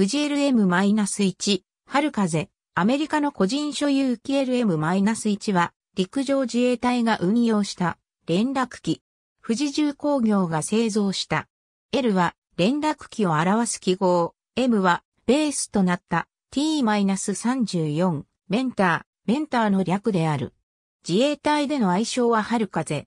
富士 LM-1、春風、アメリカの個人所有機 LM-1 は、陸上自衛隊が運用した連絡機。富士重工業が製造した。L は連絡機を表す記号。M はベースとなった T-34 メンター、メンターの略である。自衛隊での愛称は春風。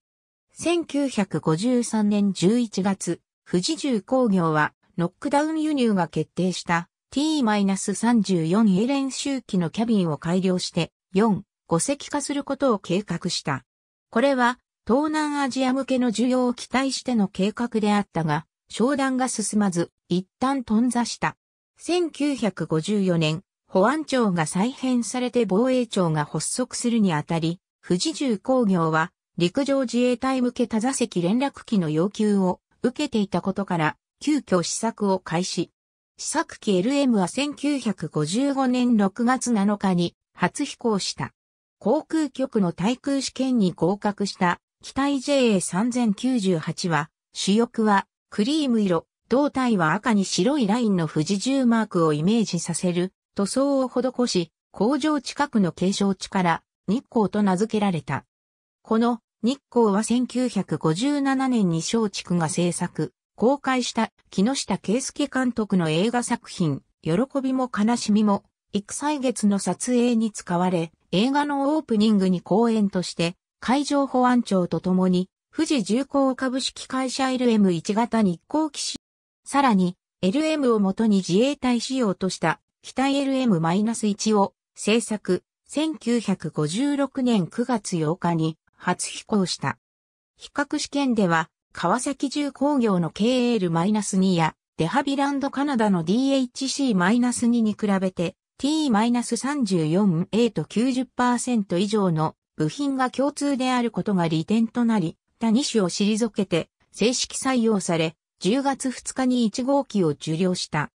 1953年11月、富士重工業はノックダウン輸入が決定した t 3 4レン周期のキャビンを改良して、4、5席化することを計画した。これは、東南アジア向けの需要を期待しての計画であったが、商談が進まず、一旦頓挫した。1954年、保安庁が再編されて防衛庁が発足するにあたり、富士重工業は陸上自衛隊向け多座席連絡機の要求を受けていたことから、急遽試作を開始。試作機 LM は1955年6月7日に初飛行した。航空局の対空試験に合格した機体 JA3098 は、主翼はクリーム色、胴体は赤に白いラインの富士重マークをイメージさせる塗装を施し、工場近くの景勝地から日光と名付けられた。この日光は1957年に松竹が制作、公開した木下圭介監督の映画作品、喜びも悲しみも、幾歳月の撮影に使われ、映画のオープニングに公演として、海上保安庁と共に、富士重工株式会社 LM1 型日光機種。さらに、LM をもとに自衛隊仕様とした機体 LM-1 を制作、1956年9月8日に初飛行した。比較試験では川崎重工業の KL-2 や、デハビランドカナダの DHC-2 に比べて、T-34A と90%以上の部品が共通であることが利点となり、他2種を退けて正式採用され、10月2日に1号機を受領した。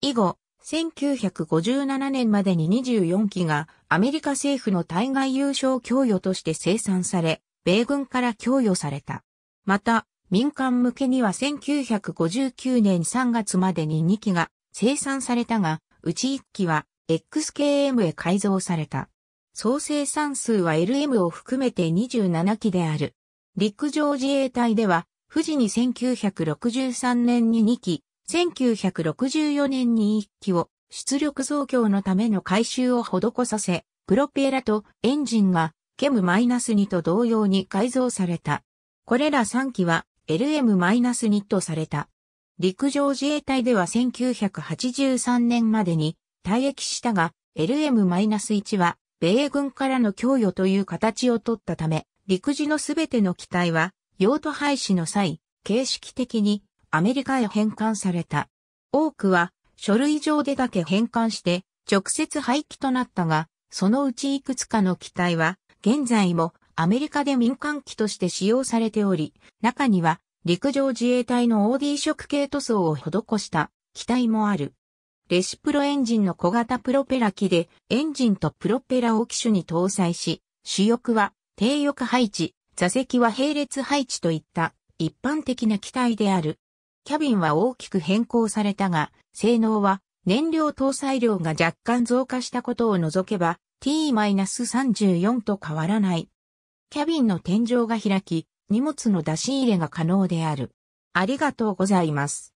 以後、1957年までに24機がアメリカ政府の対外優勝供与として生産され、米軍から供与された。また、民間向けには1959年3月までに2機が生産されたが、うち1機は XKM へ改造された。総生産数は LM を含めて27機である。陸上自衛隊では、富士に1963年に2機、1964年に1機を出力増強のための改修を施させ、プロペラとエンジンがケム -2 と同様に改造された。これら3機は LM-2 とされた。陸上自衛隊では1983年までに退役したが、LM-1 は米軍からの供与という形をとったため、陸自のすべての機体は用途廃止の際、形式的にアメリカへ返還された。多くは書類上でだけ返還して直接廃棄となったが、そのうちいくつかの機体は現在もアメリカで民間機として使用されており、中には陸上自衛隊の OD 色系塗装を施した機体もある。レシプロエンジンの小型プロペラ機でエンジンとプロペラを機種に搭載し、主翼は低翼配置、座席は並列配置といった一般的な機体である。キャビンは大きく変更されたが、性能は燃料搭載量が若干増加したことを除けば T-34 と変わらない。キャビンの天井が開き、荷物の出し入れが可能である。ありがとうございます。